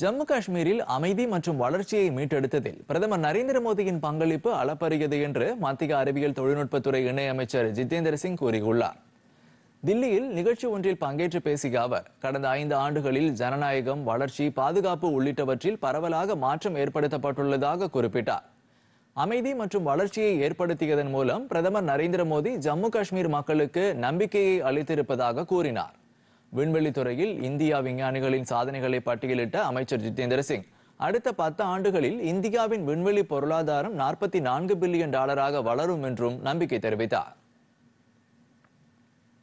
ஜம்மு காஷ்மீரில் அமைதி மற்றும் வளர்ச்சியை மீட்டெடுத்ததில் பிரதமர் நரேந்திர மோடியின் பங்களிப்பு அளப்பரியது என்று மத்திய அறிவியல் தொழில்நுட்பத்துறை இணையமைச்சர் ஜிதேந்திர சிங் கூறியுள்ளார் தில்லியில் நிகழ்ச்சி ஒன்றில் பங்கேற்று பேசிய அவர் கடந்த ஐந்து ஆண்டுகளில் ஜனநாயகம் வளர்ச்சி பாதுகாப்பு உள்ளிட்டவற்றில் பரவலாக மாற்றம் ஏற்படுத்தப்பட்டுள்ளதாக குறிப்பிட்டார் அமைதி மற்றும் வளர்ச்சியை ஏற்படுத்தியதன் மூலம் பிரதமர் நரேந்திர மோடி ஜம்மு காஷ்மீர் மக்களுக்கு நம்பிக்கையை அளித்திருப்பதாக கூறினார் விண்வெளித்துறையில் இந்தியா விஞ்ஞானிகளின் சாதனைகளை பட்டியலிட்ட அமைச்சர் ஜிதேந்திர சிங் அடுத்த பத்து ஆண்டுகளில் இந்தியாவின் விண்வெளி பொருளாதாரம் நாற்பத்தி நான்கு பில்லியன் டாலராக வளரும் என்றும் நம்பிக்கை தெரிவித்தார்